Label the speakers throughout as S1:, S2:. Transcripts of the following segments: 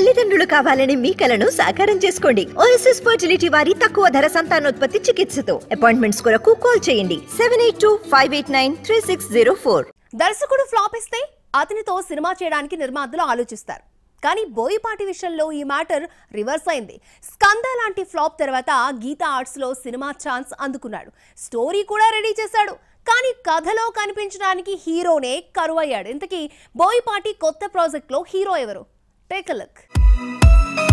S1: తల్లిదండ్రులు కావాలని మీ కలను సాకారం చేసుకోండి ఓఎస్ఎస్ ఫర్టిలిటీ వారి తక్కువ ధర సంతానోత్పత్తి చికిత్సతో అపాయింట్మెంట్స్ కొరకు కాల్ చేయండి seven eight two five eight nine three six zero four
S2: దర్శకుడు ఫ్లాప్ ఇస్తే అతనితో సినిమా చేయడానికి నిర్మాతలు ఆలోచిస్తారు కానీ బోయిపాటి విషయంలో ఈ మ్యాటర్ రివర్స్ అయింది స్కంద లాంటి ఫ్లాప్ తర్వాత గీత ఆర్ట్స్లో సినిమా ఛాన్స్ అందుకున్నాడు స్టోరీ కూడా రెడీ చేశాడు కానీ కథలో కనిపించడానికి హీరోనే కరువయ్యాడు ఇంతకీ బోయిపాటి కొత్త ప్రాజెక్ట్లో హీరో ఎవరు Take a look.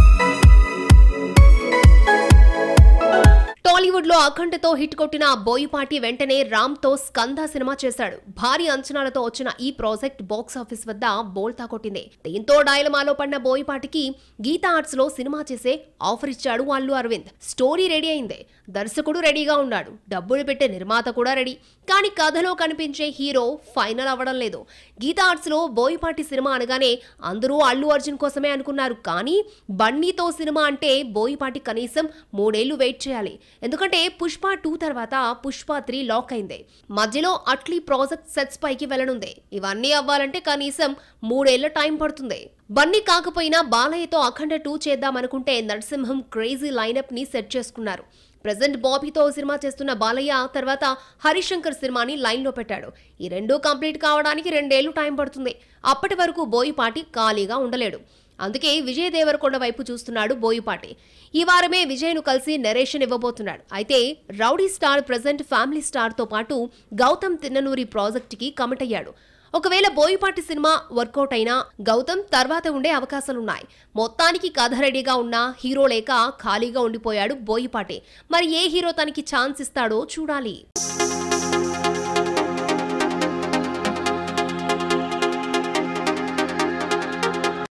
S2: టాలీవుడ్ లో అఖండతో హిట్ కొట్టిన బోయిపాటి వెంటనే రామ్ తో స్కంద సినిమా చేశాడు భారీ అంచనాలతో వచ్చిన ఈ ప్రాజెక్ట్ బాక్స్ ఆఫీస్ వద్ద బోల్తా కొట్టింది దీంతో డైలమాలో పడిన బోయిపాటికి గీతా ఆర్ట్స్ లో సినిమా చేసే ఆఫర్ ఇచ్చాడు అల్లు అరవింద్ స్టోరీ రెడీ అయింది దర్శకుడు రెడీగా ఉన్నాడు డబ్బులు పెట్టే నిర్మాత కూడా రెడీ కానీ కథలో కనిపించే హీరో ఫైనల్ అవ్వడం లేదు గీతా ఆర్ట్స్ లో బోయిపాటి సినిమా అనగానే అందరూ అల్లు అర్జున్ కోసమే అనుకున్నారు కానీ బన్నీతో సినిమా అంటే బోయిపాటి కనీసం మూడేళ్లు వెయిట్ చేయాలి ఎందుకంటే పుష్ప టూ తర్వాత పుష్ప త్రీ లాక్ అయింది మధ్యలో అట్లీ ప్రాజెక్ట్ సెట్స్ పైకి వెళ్ళనుంది ఇవన్నీ అవ్వాలంటే కనీసం మూడేళ్ల టైం పడుతుంది బన్నీ కాకపోయినా బాలయ్యతో అఖండ టూ చేద్దామనుకుంటే నరసింహం క్రేజీ లైనప్ ని సెట్ చేసుకున్నారు ప్రజెంట్ బాబీతో సినిమా చేస్తున్న బాలయ్య తర్వాత హరిశంకర్ సినిమాని లైన్లో పెట్టాడు ఈ రెండూ కంప్లీట్ కావడానికి రెండేళ్లు టైం పడుతుంది అప్పటి వరకు బోయిపాటి ఖాళీగా ఉండలేడు అందుకే విజయ్ దేవరకొండ వైపు చూస్తున్నాడు బోయుపాటి ఈ వారమే విజయ్ను కలిసి నరేషన్ ఇవ్వబోతున్నాడు అయితే రౌడీ స్టార్ ప్రజెంట్ ఫ్యామిలీ స్టార్తో పాటు గౌతమ్ తిన్ననూరి ప్రాజెక్టుకి కమిట్ అయ్యాడు ఒకవేళ బోయిపాటి సినిమా వర్కౌట్ అయినా గౌతమ్ తర్వాత ఉండే అవకాశాలున్నాయి మొత్తానికి కథ రెడీగా ఉన్న హీరో లేక ఖాళీగా ఉండిపోయాడు బోయిపాటి మరి ఏ హీరో తనకి ఛాన్స్ ఇస్తాడో చూడాలి